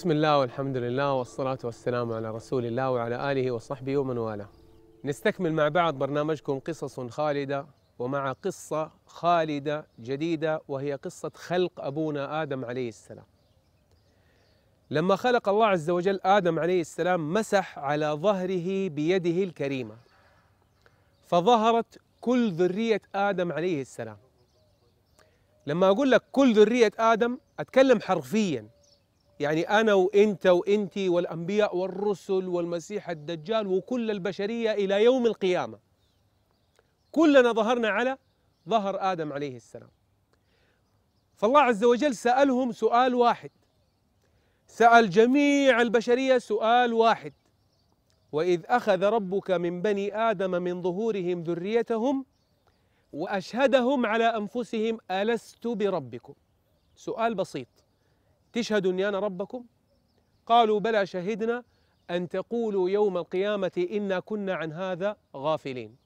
بسم الله والحمد لله والصلاة والسلام على رسول الله وعلى آله وصحبه ومن والاه نستكمل مع بعض برنامجكم قصص خالدة ومع قصة خالدة جديدة وهي قصة خلق أبونا آدم عليه السلام لما خلق الله عز وجل آدم عليه السلام مسح على ظهره بيده الكريمة فظهرت كل ذرية آدم عليه السلام لما أقول لك كل ذرية آدم أتكلم حرفياً يعني أنا وإنت وإنت والأنبياء والرسل والمسيح الدجال وكل البشرية إلى يوم القيامة كلنا ظهرنا على ظهر آدم عليه السلام فالله عز وجل سألهم سؤال واحد سأل جميع البشرية سؤال واحد وإذ أخذ ربك من بني آدم من ظهورهم ذريتهم وأشهدهم على أنفسهم ألست بربكم سؤال بسيط تشهدوا أني أنا ربكم قالوا بلى شهدنا أن تقولوا يوم القيامة إنا كنا عن هذا غافلين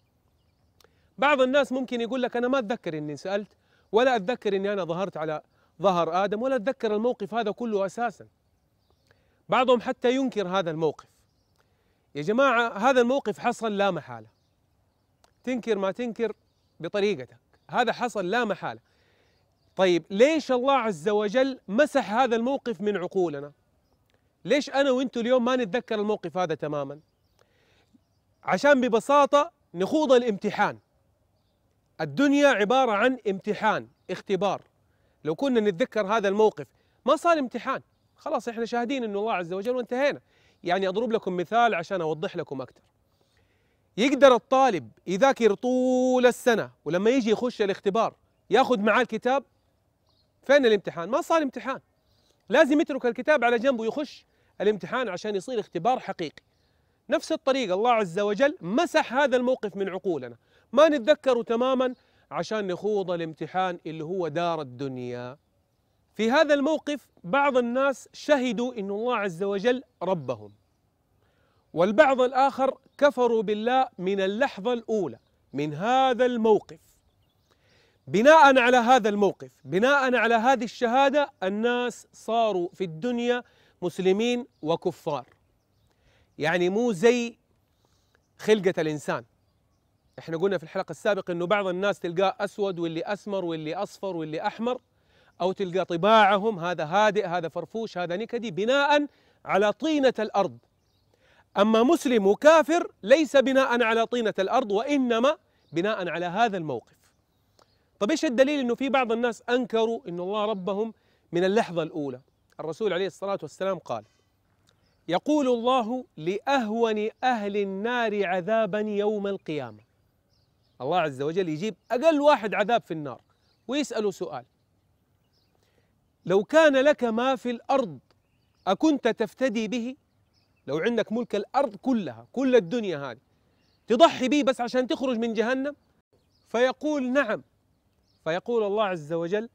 بعض الناس ممكن يقول لك أنا ما أتذكر أني سألت ولا أتذكر أني أنا ظهرت على ظهر آدم ولا أتذكر الموقف هذا كله أساسا بعضهم حتى ينكر هذا الموقف يا جماعة هذا الموقف حصل لا محالة تنكر ما تنكر بطريقتك هذا حصل لا محالة طيب ليش الله عز وجل مسح هذا الموقف من عقولنا ليش أنا وإنتوا اليوم ما نتذكر الموقف هذا تماما عشان ببساطة نخوض الامتحان الدنيا عبارة عن امتحان اختبار لو كنا نتذكر هذا الموقف ما صار امتحان خلاص احنا شاهدين ان الله عز وجل وانتهينا يعني اضرب لكم مثال عشان اوضح لكم اكثر يقدر الطالب يذاكر طول السنه ولما يجي يخش الاختبار ياخذ معاه الكتاب فين الامتحان ما صار امتحان لازم يترك الكتاب على جنب ويخش الامتحان عشان يصير اختبار حقيقي نفس الطريقة الله عز وجل مسح هذا الموقف من عقولنا ما نتذكره تماما عشان نخوض الامتحان اللي هو دار الدنيا في هذا الموقف بعض الناس شهدوا ان الله عز وجل ربهم والبعض الاخر كفروا بالله من اللحظه الاولى من هذا الموقف بناء على هذا الموقف بناء على هذه الشهاده الناس صاروا في الدنيا مسلمين وكفار يعني مو زي خلقه الانسان احنا قلنا في الحلقه السابقه انه بعض الناس تلقاه اسود واللي اسمر واللي اصفر واللي احمر او تلقى طباعهم هذا هادئ هذا فرفوش هذا نكدي بناء على طينه الارض اما مسلم وكافر ليس بناء على طينه الارض وانما بناء على هذا الموقف طيب ايش الدليل انه في بعض الناس انكروا ان الله ربهم من اللحظه الاولى الرسول عليه الصلاه والسلام قال يقول الله لاهون اهل النار عذابا يوم القيامه الله عز وجل يجيب اقل واحد عذاب في النار ويساله سؤال لو كان لك ما في الارض اكنت تفتدي به لو عندك ملك الارض كلها كل الدنيا هذه تضحي به بس عشان تخرج من جهنم فيقول نعم فيقول الله عز وجل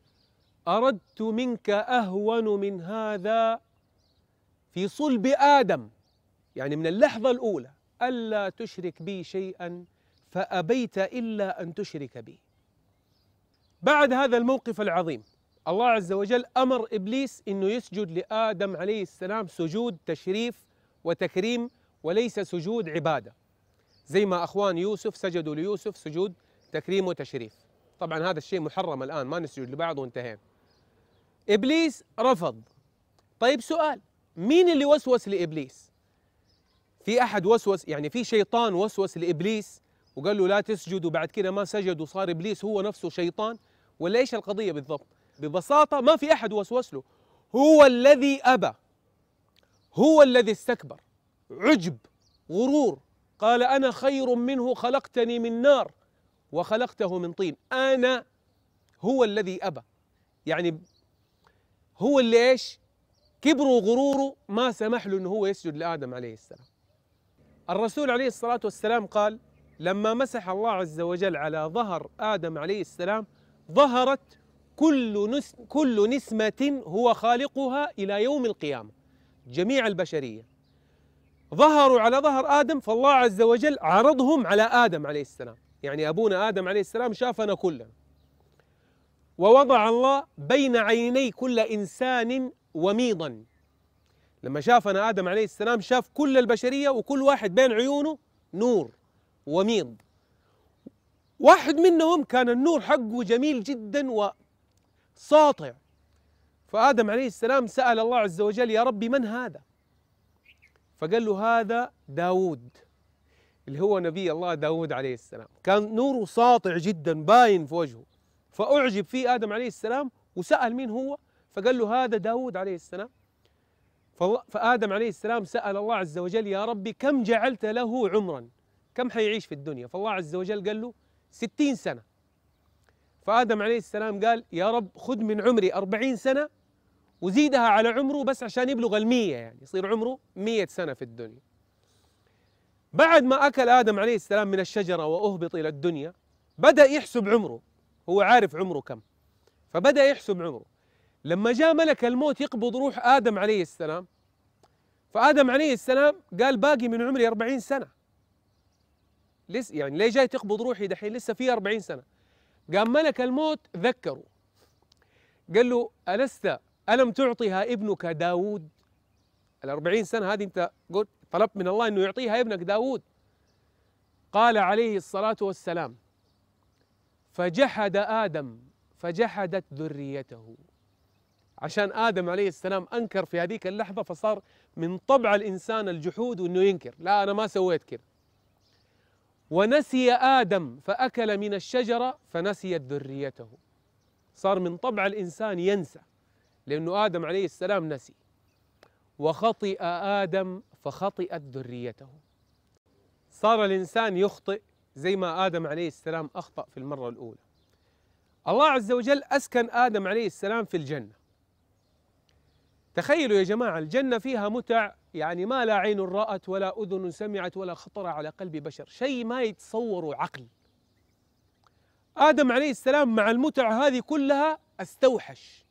أردت منك أهون من هذا في صلب آدم يعني من اللحظة الأولى ألا تشرك بي شيئا فأبيت إلا أن تشرك بي بعد هذا الموقف العظيم الله عز وجل أمر إبليس أنه يسجد لآدم عليه السلام سجود تشريف وتكريم وليس سجود عبادة زي ما أخوان يوسف سجدوا ليوسف سجود تكريم وتشريف طبعا هذا الشيء محرم الآن ما نسجد لبعض وانتهينا إبليس رفض طيب سؤال مين اللي وسوس لإبليس في أحد وسوس يعني في شيطان وسوس لإبليس وقال له لا تسجد وبعد كده ما سجد وصار إبليس هو نفسه شيطان ولا إيش القضية بالضبط ببساطة ما في أحد وسوس له هو الذي أبى هو الذي استكبر عجب غرور قال أنا خير منه خلقتني من نار وخلقته من طين أنا هو الذي أبى يعني هو اللي إيش كبره وغروره ما سمح له أنه هو يسجد لآدم عليه السلام الرسول عليه الصلاة والسلام قال لما مسح الله عز وجل على ظهر آدم عليه السلام ظهرت كل, نس كل نسمة هو خالقها إلى يوم القيامة جميع البشرية ظهروا على ظهر آدم فالله عز وجل عرضهم على آدم عليه السلام يعني أبونا آدم عليه السلام شافنا كلنا ووضع الله بين عيني كل إنسان وميضا لما شافنا آدم عليه السلام شاف كل البشرية وكل واحد بين عيونه نور وميض واحد منهم كان النور حقه جميل جدا وساطع فآدم عليه السلام سأل الله عز وجل يا ربي من هذا فقال له هذا داود اللي هو نبي الله داود عليه السلام كان نوره ساطع جدا باين في وجهه فأعجب فيه آدم عليه السلام وسأل مين هو فقال له هذا داود عليه السلام فآدم عليه السلام سأل الله عز وجل يا ربي كم جعلت له عمرا كم حيعيش في الدنيا فالله عز وجل قال له ستين سنة فآدم عليه السلام قال يا رب خذ من عمري أربعين سنة وزيدها على عمره بس عشان يبلغ المية يعني يصير عمره مية سنة في الدنيا بعد ما أكل آدم عليه السلام من الشجرة وأهبط إلى الدنيا بدأ يحسب عمره هو عارف عمره كم فبدأ يحسب عمره لما جاء ملك الموت يقبض روح آدم عليه السلام فآدم عليه السلام قال باقي من عمري أربعين سنة لسه يعني ليه جاي تقبض روحي دحين لسه في أربعين سنة قام ملك الموت ذكره قال له ألست ألم تعطيها ابنك داود الأربعين سنة هذه أنت قلت طلبت من الله أنه يعطيها ابنك داود قال عليه الصلاة والسلام فجحد آدم فجحدت ذريته عشان آدم عليه السلام أنكر في هذيك اللحظة فصار من طبع الإنسان الجحود وأنه ينكر لا أنا ما سويت كذا ونسي آدم فأكل من الشجرة فنسيت ذريته صار من طبع الإنسان ينسى لأنه آدم عليه السلام نسي وخطئ آدم فخطئت ذريته صار الإنسان يخطئ زي ما آدم عليه السلام أخطأ في المرة الأولى الله عز وجل أسكن آدم عليه السلام في الجنة تخيلوا يا جماعة الجنة فيها متع يعني ما لا عين رأت ولا أذن سمعت ولا خطر على قلب بشر شيء ما يتصور عقل آدم عليه السلام مع المتع هذه كلها استوحش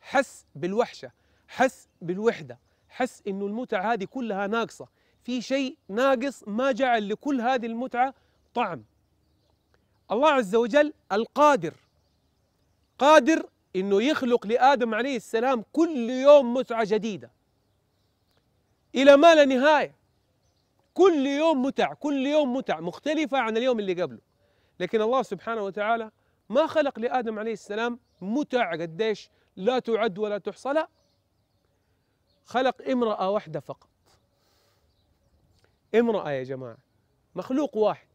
حس بالوحشة حس بالوحدة حس انه المتعه هذه كلها ناقصه في شيء ناقص ما جعل لكل هذه المتعه طعم الله عز وجل القادر قادر انه يخلق لادم عليه السلام كل يوم متعه جديده الى ما لا نهايه كل يوم متع كل يوم متع مختلفه عن اليوم اللي قبله لكن الله سبحانه وتعالى ما خلق لادم عليه السلام متع قديش لا تعد ولا تحصى لا خلق امرأة واحدة فقط امرأة يا جماعة مخلوق واحد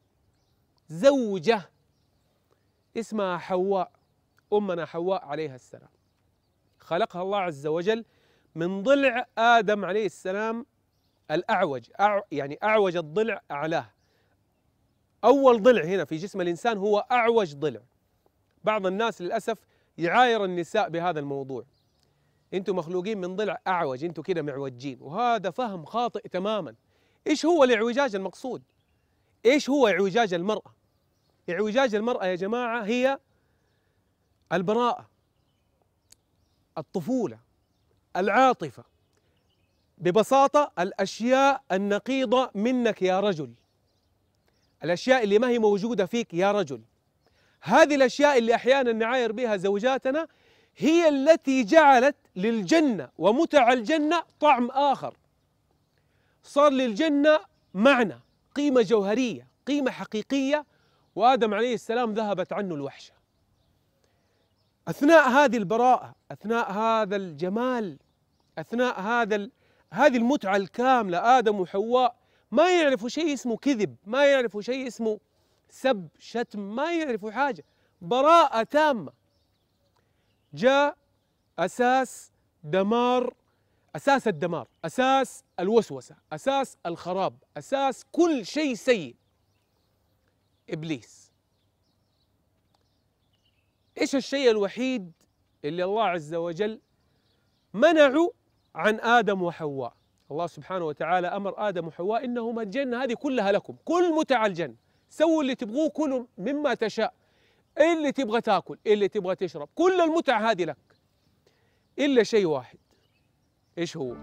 زوجة اسمها حواء أمنا حواء عليها السلام خلقها الله عز وجل من ضلع آدم عليه السلام الأعوج يعني أعوج الضلع أعلاه أول ضلع هنا في جسم الإنسان هو أعوج ضلع بعض الناس للأسف يعاير النساء بهذا الموضوع انتوا مخلوقين من ضلع اعوج انتوا كده معوجين وهذا فهم خاطئ تماما ايش هو الاعوجاج المقصود ايش هو اعوجاج المراه اعوجاج المراه يا جماعه هي البراءه الطفوله العاطفه ببساطه الاشياء النقيضه منك يا رجل الاشياء اللي ما هي موجوده فيك يا رجل هذه الاشياء اللي احيانا نعاير بها زوجاتنا هي التي جعلت للجنة ومتع الجنة طعم آخر صار للجنة معنى قيمة جوهرية قيمة حقيقية وآدم عليه السلام ذهبت عنه الوحشة أثناء هذه البراءة أثناء هذا الجمال أثناء هذا هذه المتعة الكاملة آدم وحواء ما يعرفوا شيء اسمه كذب ما يعرفوا شيء اسمه سب شتم ما يعرفوا حاجة براءة تامة جاء أساس دمار أساس الدمار أساس الوسوسة أساس الخراب أساس كل شيء سيء إبليس إيش الشيء الوحيد اللي الله عز وجل منعه عن آدم وحواء الله سبحانه وتعالى أمر آدم وحواء إنهما الجنة هذه كلها لكم كل متع الجنة سووا اللي تبغوه كلوا مما تشاء إيه اللي تبغى تاكل إيه اللي تبغى تشرب كل المتع هذه لك إلا شيء واحد إيش هو؟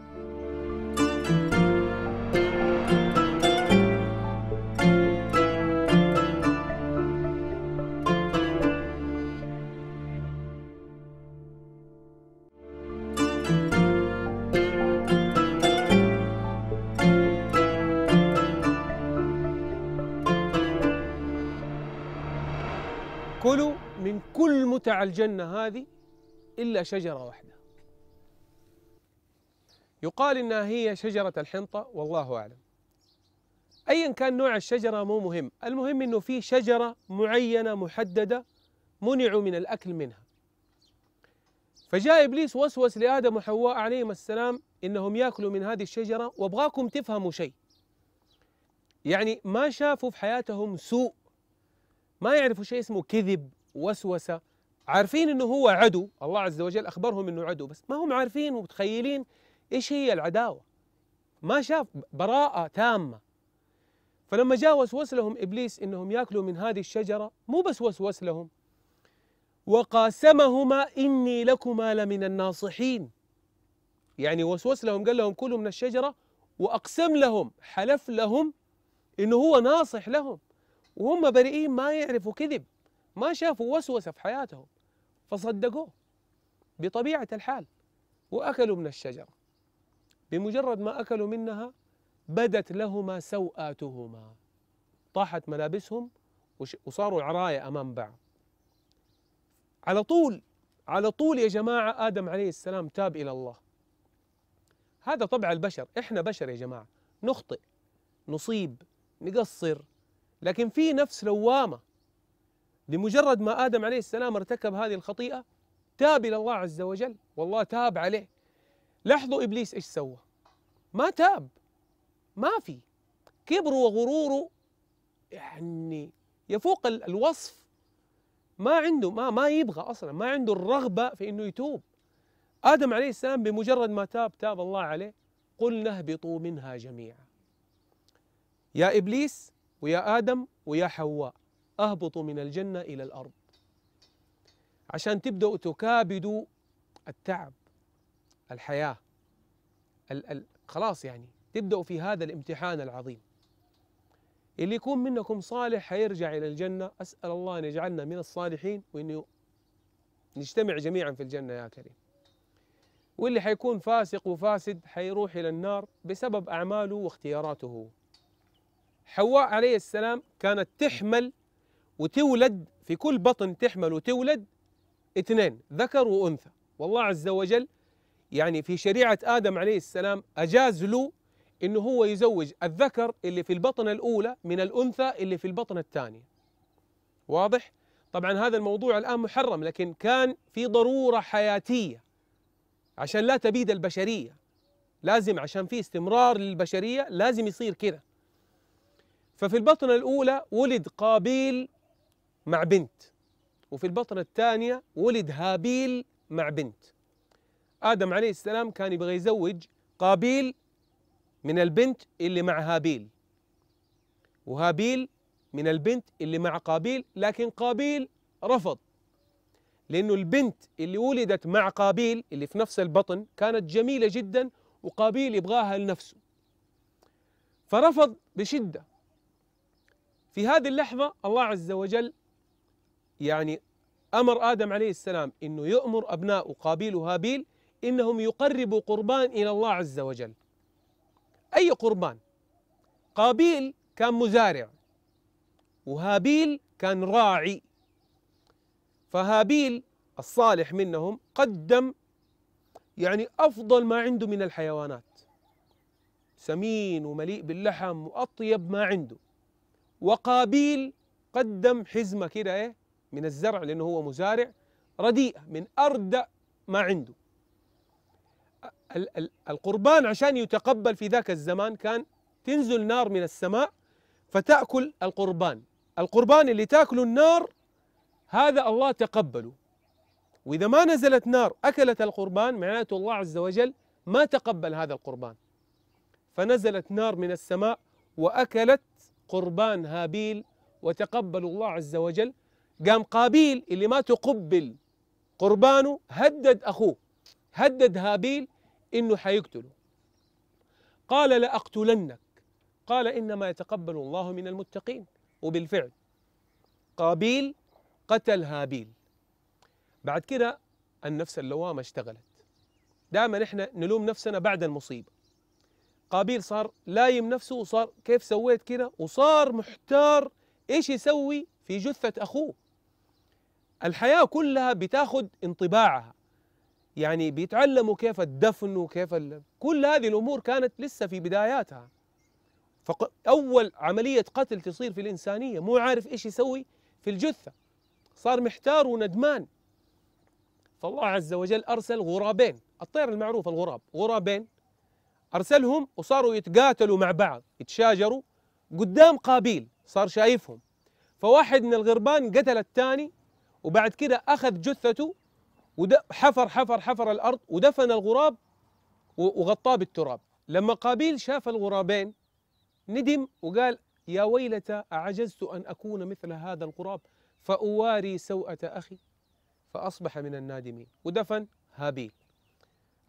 الجنة هذه إلا شجرة واحدة يقال إنها هي شجرة الحنطة والله أعلم أيا كان نوع الشجرة مو مهم المهم أنه في شجرة معينة محددة منعوا من الأكل منها فجاء إبليس وسوس لآدم وحواء عليهم السلام إنهم يأكلوا من هذه الشجرة وأبغاكم تفهموا شيء يعني ما شافوا في حياتهم سوء ما يعرفوا شيء اسمه كذب وسوسة عارفين انه هو عدو الله عز وجل اخبرهم انه عدو بس ما هم عارفين ومتخيلين ايش هي العداوه ما شاف براءه تامه فلما جاء وسوس لهم ابليس انهم ياكلوا من هذه الشجره مو بس وسوس لهم وقاسمهما اني لكما لمن الناصحين يعني وسوس لهم قال لهم كلوا من الشجره واقسم لهم حلف لهم انه هو ناصح لهم وهم بريئين ما يعرفوا كذب ما شافوا وسوسه في حياتهم فصدقوه بطبيعة الحال وأكلوا من الشجرة بمجرد ما أكلوا منها بدت لهما سوآتهما طاحت ملابسهم وصاروا عراية أمام بعض على طول على طول يا جماعة آدم عليه السلام تاب إلى الله هذا طبع البشر إحنا بشر يا جماعة نخطئ نصيب نقصر لكن في نفس لوامة لمجرد ما آدم عليه السلام ارتكب هذه الخطيئة تاب إلى الله عز وجل والله تاب عليه لاحظوا إبليس إيش سوى ما تاب ما في كبره وغروره يعني يفوق الوصف ما عنده ما ما يبغى اصلا ما عنده الرغبه في انه يتوب ادم عليه السلام بمجرد ما تاب تاب الله عليه قلنا اهبطوا منها جميعا يا ابليس ويا ادم ويا حواء أهبطوا من الجنة إلى الأرض عشان تبدأوا تكابدوا التعب الحياة ال ال خلاص يعني تبدأوا في هذا الامتحان العظيم اللي يكون منكم صالح حيرجع إلى الجنة أسأل الله أن يجعلنا من الصالحين وأن نجتمع جميعا في الجنة يا كريم واللي حيكون فاسق وفاسد حيروح إلى النار بسبب أعماله واختياراته حواء عليه السلام كانت تحمل وتولد في كل بطن تحمل وتولد اثنين ذكر وانثى والله عز وجل يعني في شريعه ادم عليه السلام اجاز له انه هو يزوج الذكر اللي في البطن الاولى من الانثى اللي في البطن الثانيه واضح طبعا هذا الموضوع الان محرم لكن كان في ضروره حياتيه عشان لا تبيد البشريه لازم عشان في استمرار للبشريه لازم يصير كذا ففي البطن الاولى ولد قابيل مع بنت وفي البطنة الثانية ولد هابيل مع بنت آدم عليه السلام كان يبغى يزوج قابيل من البنت اللي مع هابيل وهابيل من البنت اللي مع قابيل لكن قابيل رفض لأنه البنت اللي ولدت مع قابيل اللي في نفس البطن كانت جميلة جدا وقابيل يبغاها لنفسه فرفض بشدة في هذه اللحظة الله عز وجل يعني أمر آدم عليه السلام أنه يؤمر أبناء قابيل وهابيل إنهم يقربوا قربان إلى الله عز وجل أي قربان قابيل كان مزارع وهابيل كان راعي فهابيل الصالح منهم قدم يعني أفضل ما عنده من الحيوانات سمين ومليء باللحم وأطيب ما عنده وقابيل قدم حزمة كده إيه من الزرع لأنه هو مزارع رديئة من أردأ ما عنده القربان عشان يتقبل في ذاك الزمان كان تنزل نار من السماء فتأكل القربان القربان اللي تأكله النار هذا الله تقبله وإذا ما نزلت نار أكلت القربان معناته الله عز وجل ما تقبل هذا القربان فنزلت نار من السماء وأكلت قربان هابيل وتقبل الله عز وجل قام قابيل اللي ما تقبل قربانه هدد أخوه هدد هابيل إنه حيقتله قال لأقتلنك قال إنما يتقبل الله من المتقين وبالفعل قابيل قتل هابيل بعد كده النفس اللوامة اشتغلت دائما احنا نلوم نفسنا بعد المصيبة قابيل صار لايم نفسه وصار كيف سويت كده وصار محتار ايش يسوي في جثة أخوه الحياة كلها بتاخد انطباعها يعني بيتعلموا كيف الدفن وكيف ال... كل هذه الأمور كانت لسه في بداياتها فأول عملية قتل تصير في الإنسانية مو عارف إيش يسوي في الجثة صار محتار وندمان فالله عز وجل أرسل غرابين الطير المعروف الغراب غرابين أرسلهم وصاروا يتقاتلوا مع بعض يتشاجروا قدام قابيل صار شايفهم فواحد من الغربان قتل الثاني وبعد كده أخذ جثته وحفر حفر حفر الأرض ودفن الغراب وغطاه بالتراب لما قابيل شاف الغرابين ندم وقال يا ويلتى أعجزت أن أكون مثل هذا الغراب فأواري سوءة أخي فأصبح من النادمين ودفن هابيل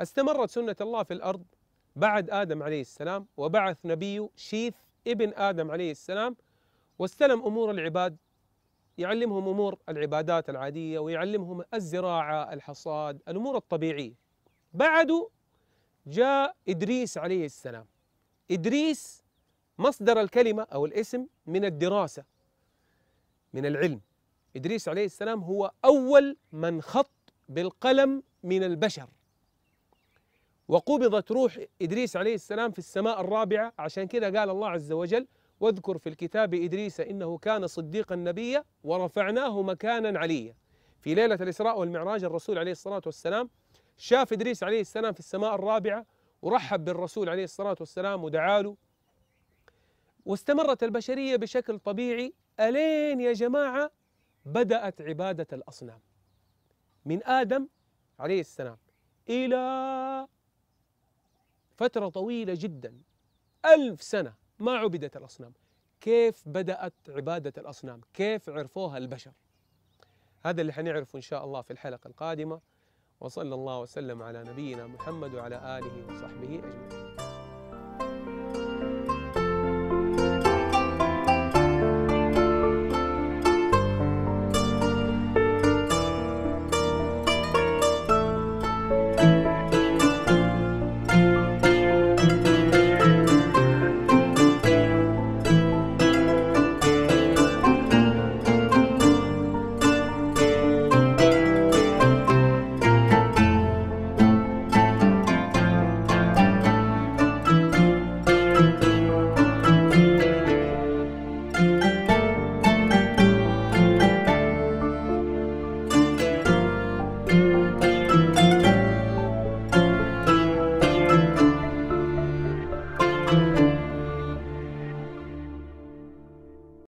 استمرت سنة الله في الأرض بعد آدم عليه السلام وبعث نبيه شيث ابن آدم عليه السلام واستلم امور العباد يعلمهم امور العبادات العاديه ويعلمهم الزراعه، الحصاد، الامور الطبيعيه. بعده جاء ادريس عليه السلام. ادريس مصدر الكلمه او الاسم من الدراسه من العلم. ادريس عليه السلام هو اول من خط بالقلم من البشر. وقبضت روح ادريس عليه السلام في السماء الرابعه عشان كذا قال الله عز وجل واذكر في الكتاب إدريس إنه كان صديقا نبيا ورفعناه مكانا عليا في ليلة الإسراء والمعراج الرسول عليه الصلاة والسلام شاف إدريس عليه السلام في السماء الرابعة ورحب بالرسول عليه الصلاة والسلام ودعاله واستمرت البشرية بشكل طبيعي ألين يا جماعة بدأت عبادة الأصنام من آدم عليه السلام إلى فترة طويلة جدا ألف سنة ما عبدت الأصنام كيف بدأت عبادة الأصنام كيف عرفوها البشر هذا اللي حنعرفه إن شاء الله في الحلقة القادمة وصلى الله وسلم على نبينا محمد وعلى آله وصحبه أجمعين